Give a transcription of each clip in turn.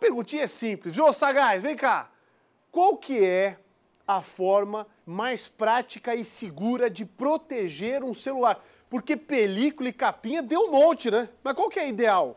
perguntinha é simples. viu Sagaz, vem cá. Qual que é a forma mais prática e segura de proteger um celular? Porque película e capinha deu um monte, né? Mas qual que é a ideal?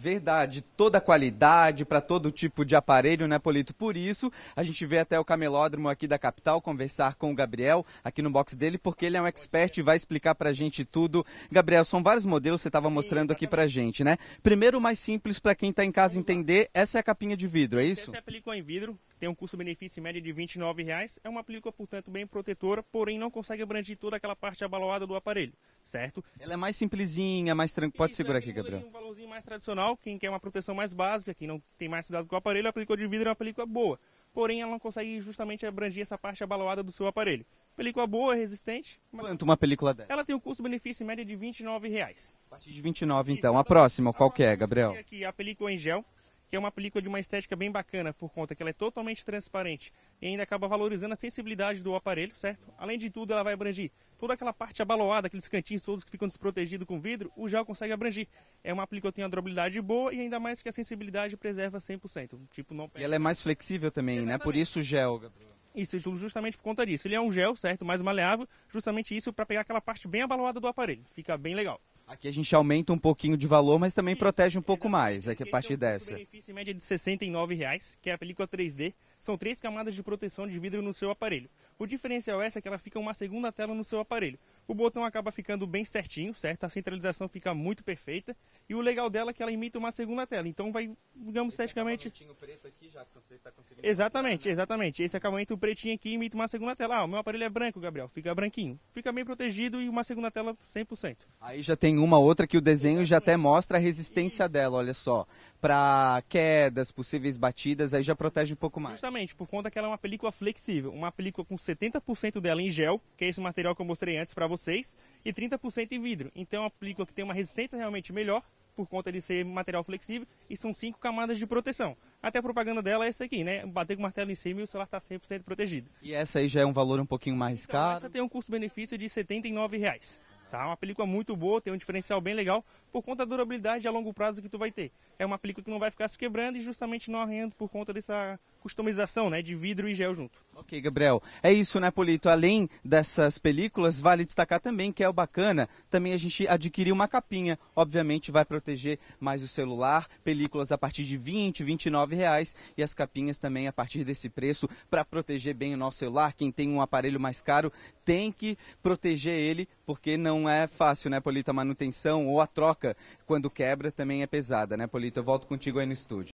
Verdade, toda qualidade, para todo tipo de aparelho, né, Polito? Por isso, a gente veio até o camelódromo aqui da capital conversar com o Gabriel, aqui no box dele, porque ele é um expert e vai explicar para a gente tudo. Gabriel, são vários modelos que você estava mostrando aqui para a gente, né? Primeiro, o mais simples para quem está em casa entender, essa é a capinha de vidro, é isso? Essa é a película em vidro, tem um custo-benefício médio de R$ 29,00. É uma película, portanto, bem protetora, porém não consegue abranger toda aquela parte abaloada do aparelho, certo? Ela é mais simplesinha, mais tranquila. Pode segurar é aqui, Gabriel. Um valorzinho mais tradicional, quem quer uma proteção mais básica, quem não tem mais cuidado com o aparelho, a película de vidro é uma película boa. Porém, ela não consegue justamente abranger essa parte abaloada do seu aparelho. Película boa, resistente. Quanto uma película dessa? Ela tem um custo-benefício em média de R$ 29,00. A partir de 29, então. então. A próxima, qual que é, Gabriel? Aqui a película em gel, que é uma película de uma estética bem bacana, por conta que ela é totalmente transparente e ainda acaba valorizando a sensibilidade do aparelho, certo? Além de tudo, ela vai abranger toda aquela parte abaloada, aqueles cantinhos todos que ficam desprotegidos com vidro, o gel consegue abranger. É uma película que tem uma durabilidade boa e ainda mais que a sensibilidade preserva 100%. Tipo, não... E ela é mais flexível também, Exatamente. né? Por isso o gel, Gabriel. Isso, justamente por conta disso. Ele é um gel, certo? Mais maleável, justamente isso para pegar aquela parte bem abaloada do aparelho. Fica bem legal. Aqui a gente aumenta um pouquinho de valor, mas também Isso, protege um pouco mais aqui é a partir dessa. O benefício média de R$ 69,00, que é a película 3D. São três camadas de proteção de vidro no seu aparelho. O diferencial é essa que ela fica uma segunda tela no seu aparelho. O botão acaba ficando bem certinho, certo? A centralização fica muito perfeita. E o legal dela é que ela imita uma segunda tela. Então vai, digamos, Esse é esteticamente... preto aqui, já que você tá conseguindo... Exatamente, né? exatamente. Esse acabamento pretinho aqui imita uma segunda tela. Ah, o meu aparelho é branco, Gabriel. Fica branquinho. Fica bem protegido e uma segunda tela 100%. Aí já tem uma outra que o desenho exatamente. já até mostra a resistência Isso. dela, olha só para quedas, possíveis batidas, aí já protege um pouco mais. Justamente, por conta que ela é uma película flexível, uma película com 70% dela em gel, que é esse material que eu mostrei antes para vocês, e 30% em vidro. Então é uma película que tem uma resistência realmente melhor, por conta de ser material flexível, e são cinco camadas de proteção. Até a propaganda dela é essa aqui, né? Bater com o martelo em cima e o celular está 100% protegido. E essa aí já é um valor um pouquinho mais então, caro? Essa tem um custo-benefício de R$ 79,00. Tá? É uma película muito boa, tem um diferencial bem legal por conta da durabilidade a longo prazo que tu vai ter. É uma película que não vai ficar se quebrando e justamente não arranhando por conta dessa customização né, de vidro e gel junto. Ok, Gabriel. É isso, né, Polito? Além dessas películas, vale destacar também que é o bacana, também a gente adquirir uma capinha. Obviamente vai proteger mais o celular, películas a partir de 20, 29 reais e as capinhas também a partir desse preço para proteger bem o nosso celular. Quem tem um aparelho mais caro tem que proteger ele, porque não é fácil, né, Polito? A manutenção ou a troca quando quebra também é pesada, né, Polito? Eu volto contigo aí no estúdio.